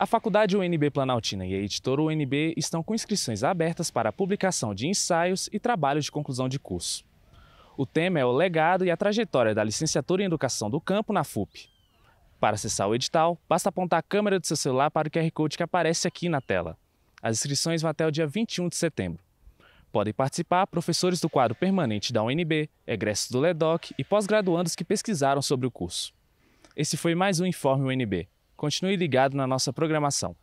A Faculdade UNB Planaltina e a editora UNB estão com inscrições abertas para a publicação de ensaios e trabalhos de conclusão de curso. O tema é o legado e a trajetória da licenciatura em educação do campo na FUP. Para acessar o edital, basta apontar a câmera do seu celular para o QR Code que aparece aqui na tela. As inscrições vão até o dia 21 de setembro. Podem participar professores do quadro permanente da UNB, egressos do LEDOC e pós-graduandos que pesquisaram sobre o curso. Esse foi mais um Informe UNB. Continue ligado na nossa programação.